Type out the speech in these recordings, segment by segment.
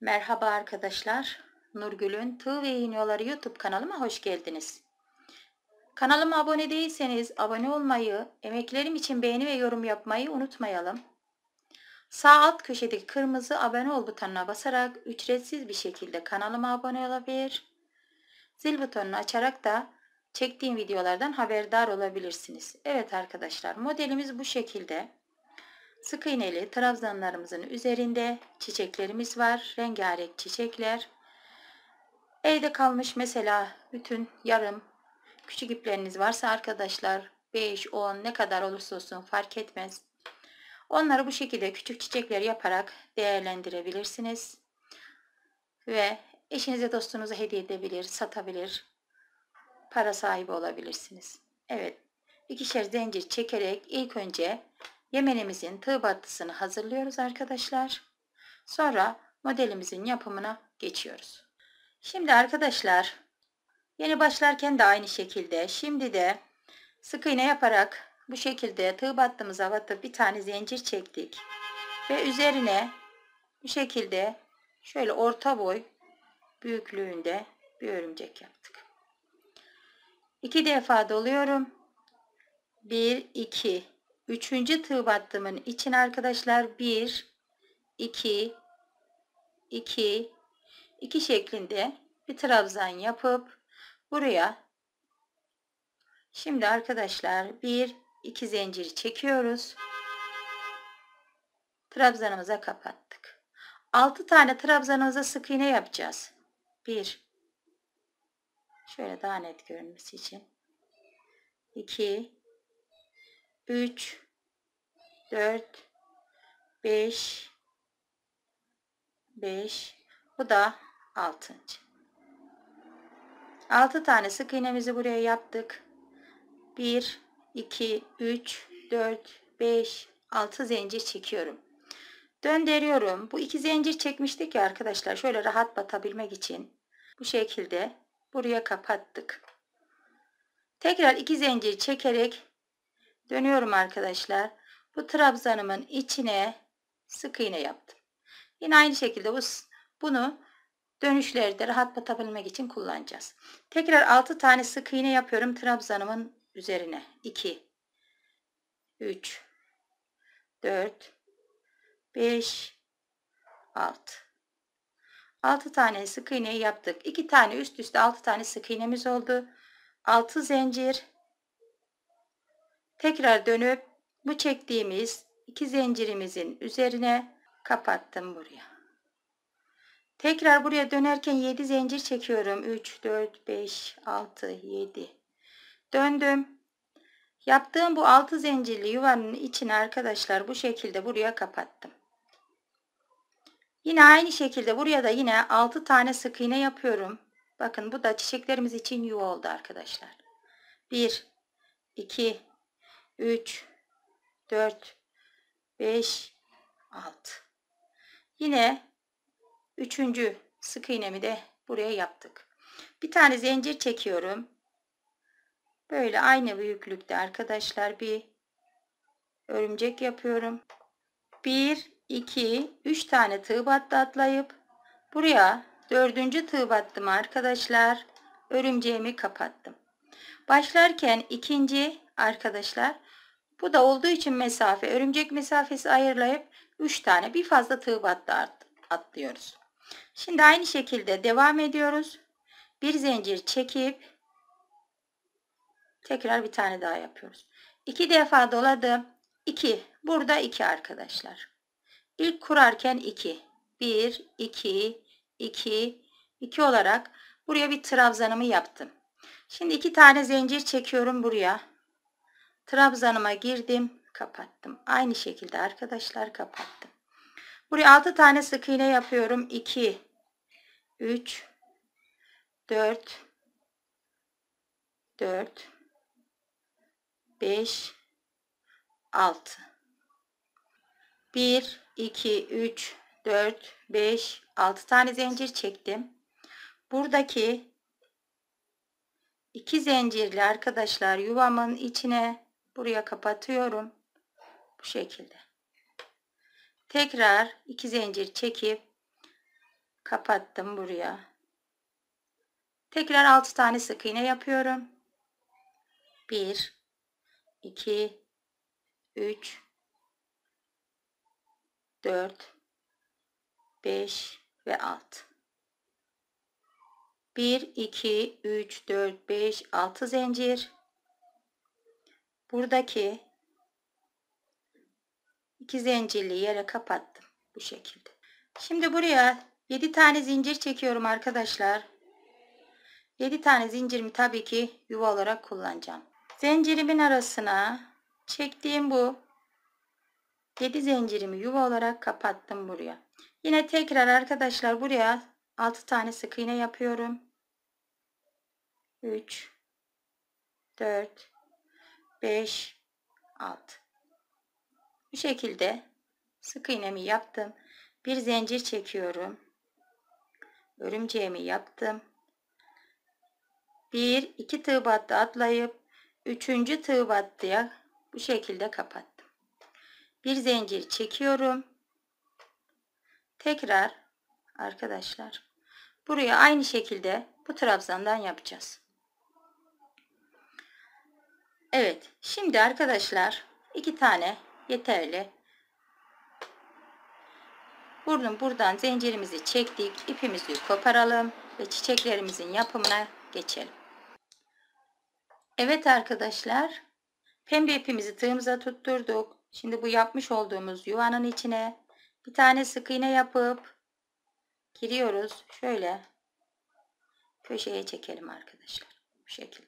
Merhaba arkadaşlar. Nurgül'ün Tığ ve İğniyoları YouTube kanalıma hoş geldiniz. Kanalıma abone değilseniz abone olmayı, emeklerim için beğeni ve yorum yapmayı unutmayalım. Sağ alt köşedeki kırmızı abone ol butonuna basarak ücretsiz bir şekilde kanalıma abone olabilir. Zil butonunu açarak da çektiğim videolardan haberdar olabilirsiniz. Evet arkadaşlar modelimiz bu şekilde. Sık iğneli trabzanlarımızın üzerinde çiçeklerimiz var. Rengarenk çiçekler. Evde kalmış mesela bütün yarım küçük ipleriniz varsa arkadaşlar 5, 10 ne kadar olursa olsun fark etmez. Onları bu şekilde küçük çiçekler yaparak değerlendirebilirsiniz. Ve eşinize dostunuza hediye edebilir, satabilir, para sahibi olabilirsiniz. Evet, ikişer zincir çekerek ilk önce Yemelimizin tığ battısını hazırlıyoruz arkadaşlar. Sonra modelimizin yapımına geçiyoruz. Şimdi arkadaşlar yeni başlarken de aynı şekilde şimdi de sık iğne yaparak bu şekilde tığ battığımıza batıp bir tane zincir çektik. Ve üzerine bu şekilde şöyle orta boy büyüklüğünde bir örümcek yaptık. İki defa doluyorum. Bir iki. Üçüncü tığ battımın için arkadaşlar 1, 2, 2, 2 şeklinde bir trabzan yapıp buraya şimdi arkadaşlar 1, 2 zincir çekiyoruz. Trabzanımıza kapattık. 6 tane trabzanımıza sık iğne yapacağız. 1, şöyle daha net görünmesi için. 2, 3 4 5 5 bu da 6. 6 tane sık iğnemizi buraya yaptık. 1 2 3 4 5 6 zincir çekiyorum. Döndürüyorum. Bu iki zincir çekmiştik ya arkadaşlar. Şöyle rahat batabilmek için bu şekilde buraya kapattık. Tekrar iki zincir çekerek Dönüyorum arkadaşlar. Bu trabzanımın içine sık iğne yaptım. Yine aynı şekilde bu, bunu dönüşlerde rahat rahatlatabilmek için kullanacağız. Tekrar 6 tane sık iğne yapıyorum trabzanımın üzerine. 2 3 4 5 6 6 tane sık iğneyi yaptık. 2 tane üst üste 6 tane sık iğnemiz oldu. 6 zincir Tekrar dönüp bu çektiğimiz iki zincirimizin üzerine kapattım buraya. Tekrar buraya dönerken 7 zincir çekiyorum. 3, 4, 5, 6, 7. Döndüm. Yaptığım bu 6 zincirli yuvanın içine arkadaşlar bu şekilde buraya kapattım. Yine aynı şekilde buraya da yine 6 tane sık iğne yapıyorum. Bakın bu da çiçeklerimiz için yuva oldu arkadaşlar. 1, 2, 3 4 5 6 yine üçüncü sık iğnemi de buraya yaptık bir tane zincir çekiyorum böyle aynı büyüklükte arkadaşlar bir örümcek yapıyorum 1 2 3 tane tığ battı atlayıp buraya dördüncü tığ battım arkadaşlar örümceğimi kapattım başlarken ikinci arkadaşlar bu da olduğu için mesafe, örümcek mesafesi ayırlayıp 3 tane bir fazla tığ battı atlıyoruz. Şimdi aynı şekilde devam ediyoruz. Bir zincir çekip tekrar bir tane daha yapıyoruz. 2 defa doladım. 2. Burada 2 arkadaşlar. İlk kurarken 2. 1, 2, 2, 2 olarak buraya bir trabzanımı yaptım. Şimdi iki tane zincir çekiyorum buraya. Trabzanıma girdim. Kapattım. Aynı şekilde arkadaşlar kapattım. Buraya 6 tane sık iğne yapıyorum. 2 3 4 4 5 6 1 2 3 4 5 6 tane zincir çektim. Buradaki iki zincirli arkadaşlar yuvamın içine Buraya kapatıyorum. Bu şekilde. Tekrar iki zincir çekip kapattım buraya. Tekrar 6 tane sık iğne yapıyorum. 1 2 3 4 5 ve 6 1 2 3 4 5 6 zincir buradaki iki zincirli yere kapattım bu şekilde. Şimdi buraya 7 tane zincir çekiyorum arkadaşlar. 7 tane zincirimi tabii ki yuva olarak kullanacağım. Zincirimin arasına çektiğim bu 7 zincirimi yuva olarak kapattım buraya. Yine tekrar arkadaşlar buraya 6 tane sık iğne yapıyorum. 3 4 5 6 bu şekilde sık iğnemi yaptım bir zincir çekiyorum örümceğimi yaptım 1 2 tığ battı atlayıp 3. tığ battıya bu şekilde kapattım bir zincir çekiyorum tekrar arkadaşlar buraya aynı şekilde bu trabzandan yapacağız Evet şimdi arkadaşlar iki tane yeterli. Burnun buradan zincirimizi çektik. ipimizi koparalım ve çiçeklerimizin yapımına geçelim. Evet arkadaşlar pembe ipimizi tığımıza tutturduk. Şimdi bu yapmış olduğumuz yuvanın içine bir tane sık iğne yapıp giriyoruz. Şöyle köşeye çekelim arkadaşlar. Bu şekilde.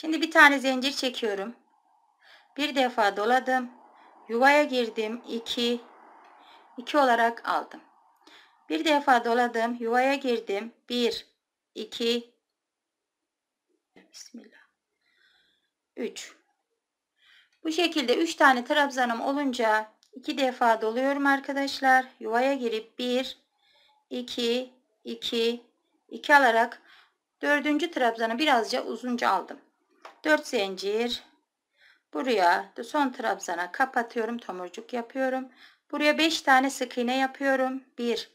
Şimdi bir tane zincir çekiyorum. Bir defa doladım. Yuvaya girdim. 2 2 olarak aldım. Bir defa doladım. Yuvaya girdim. 1 2 Bismillah. 3 Bu şekilde 3 tane trabzanım olunca 2 defa doluyorum arkadaşlar. Yuvaya girip 1 2 2 2 alarak dördüncü trabzanı birazca uzunca aldım. 4 zincir buraya son trabzana kapatıyorum tomurcuk yapıyorum buraya 5 tane sık iğne yapıyorum 1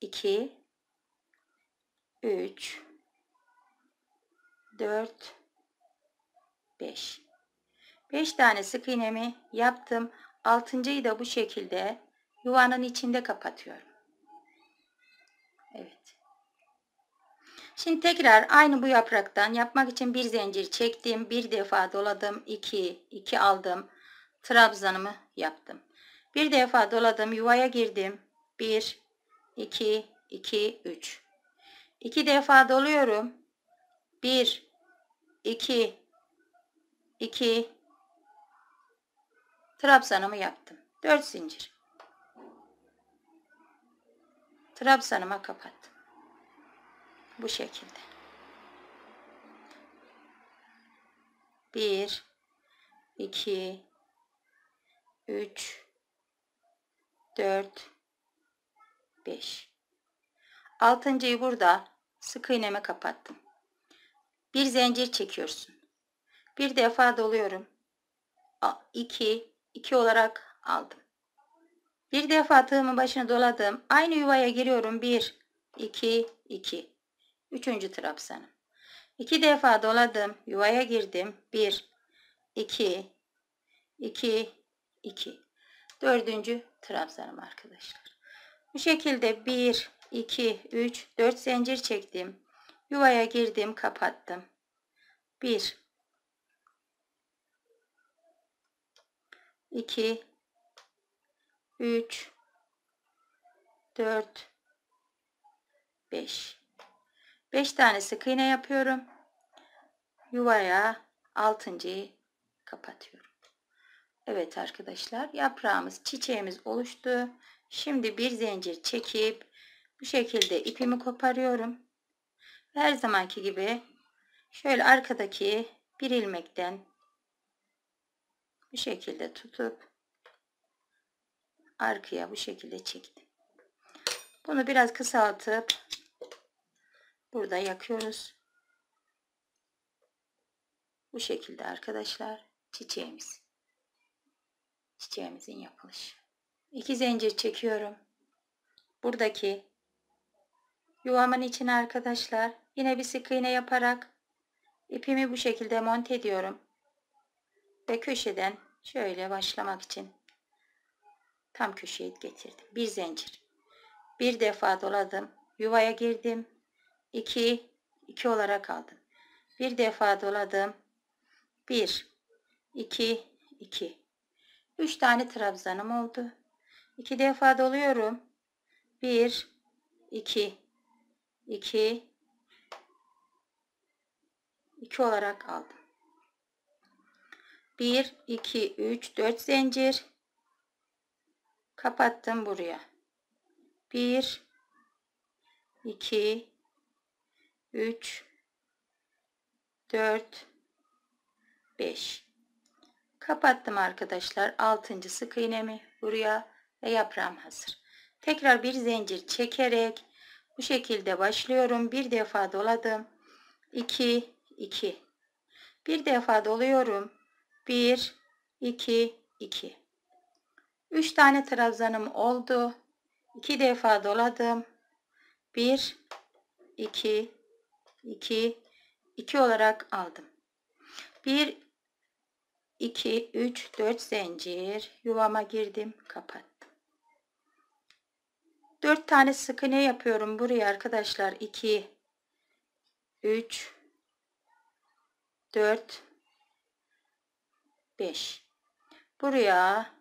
2 3 4 5 5 tane sık iğnemi yaptım 6.yı da bu şekilde yuvanın içinde kapatıyorum Şimdi tekrar aynı bu yapraktan yapmak için bir zincir çektim. Bir defa doladım. 2, 2 aldım. Trabzanımı yaptım. Bir defa doladım. Yuvaya girdim. 1, 2, 2, 3. 2 defa doluyorum. 1, 2, 2. Trabzanımı yaptım. 4 zincir. Trabzanıma kapattım. Bu şekilde. 1 2 3 4 5 Altıncıyı burada sık iğneme kapattım. Bir zincir çekiyorsun. Bir defa doluyorum. 2 2 olarak aldım. Bir defa tığımın başına doladım. Aynı yuvaya giriyorum. 1 2 2 Üçüncü trabzanım. İki defa doladım. Yuvaya girdim. Bir, iki, iki, iki. Dördüncü trabzanım arkadaşlar. Bu şekilde bir, iki, üç, dört zincir çektim. Yuvaya girdim. Kapattım. Bir, iki, üç, dört, beş. 5 tane sık iğne yapıyorum. Yuvaya 6.yı kapatıyorum. Evet arkadaşlar yaprağımız çiçeğimiz oluştu. Şimdi bir zincir çekip bu şekilde ipimi koparıyorum. Her zamanki gibi şöyle arkadaki bir ilmekten bu şekilde tutup arkaya bu şekilde çektim. Bunu biraz kısaltıp Burada yakıyoruz. Bu şekilde arkadaşlar çiçeğimiz. Çiçeğimizin yapılışı. İki zincir çekiyorum. Buradaki yuvamın içine arkadaşlar yine bir sık iğne yaparak ipimi bu şekilde monte ediyorum. Ve köşeden şöyle başlamak için tam köşeye getirdim. Bir zincir. Bir defa doladım. Yuvaya girdim. 2 2 olarak aldım. Bir defa doladım. 1 2 2 3 tane trabzanım oldu. 2 defa doluyorum. 1 2 2 2 olarak aldım. 1 2 3 4 zincir kapattım buraya. 1 2 3 4 5 kapattım arkadaşlar 6. sık iğnemi buraya ve yaprağım hazır tekrar bir zincir çekerek bu şekilde başlıyorum bir defa doladım 2 2 bir defa doluyorum 1 2 2 3 tane trabzanım oldu 2 defa doladım 1 2 2 2 olarak aldım. 1 2 3 4 zincir yuvama girdim, kapattım. 4 tane sık iğne yapıyorum buraya arkadaşlar. 2 3 4 5 buraya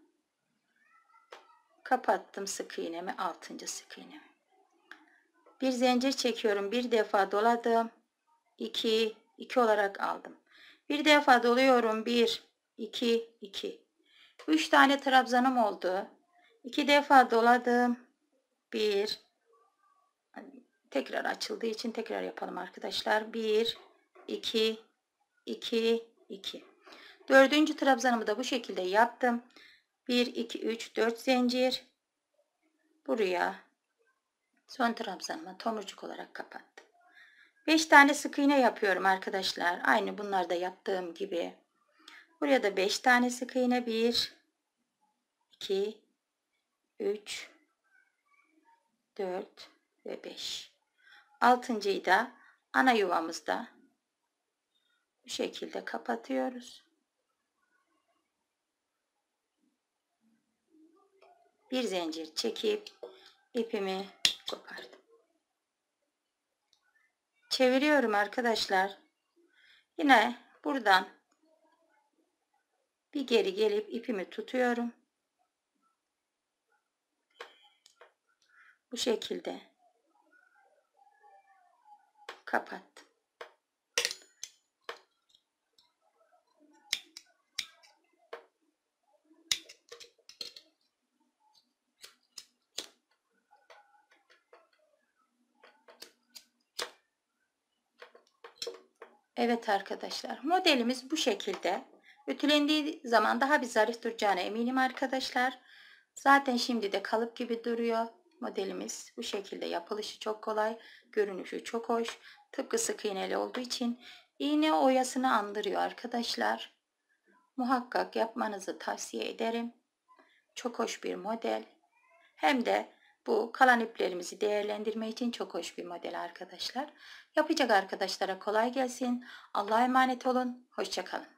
kapattım sık iğnemi 6. sık iğnemi bir zincir çekiyorum. Bir defa doladım. 2, 2 olarak aldım. Bir defa doluyorum. 1, 2, 2. 3 tane trabzanım oldu. 2 defa doladım. 1, tekrar açıldığı için tekrar yapalım arkadaşlar. 1, 2, 2, 2. Dördüncü trabzanımı da bu şekilde yaptım. 1, 2, 3, 4 zincir. Buraya Son trabzanıma tomurcuk olarak kapattım. 5 tane sık iğne yapıyorum arkadaşlar. Aynı bunlar da yaptığım gibi. Buraya da 5 tane sık iğne 1 2 3 4 ve 5. Altıncıyı da ana yuvamızda bu şekilde kapatıyoruz. Bir zincir çekip ipimi Kopardım. Çeviriyorum arkadaşlar. Yine buradan bir geri gelip ipimi tutuyorum. Bu şekilde kapattım. Evet arkadaşlar modelimiz bu şekilde. Ütülendiği zaman daha bir zarif duracağına eminim arkadaşlar. Zaten şimdi de kalıp gibi duruyor. Modelimiz bu şekilde yapılışı çok kolay. Görünüşü çok hoş. Tıpkı sık iğneli olduğu için iğne oyasını andırıyor arkadaşlar. Muhakkak yapmanızı tavsiye ederim. Çok hoş bir model. Hem de bu kalan iplerimizi değerlendirme için çok hoş bir model arkadaşlar. Yapacak arkadaşlara kolay gelsin. Allah'a emanet olun. Hoşçakalın.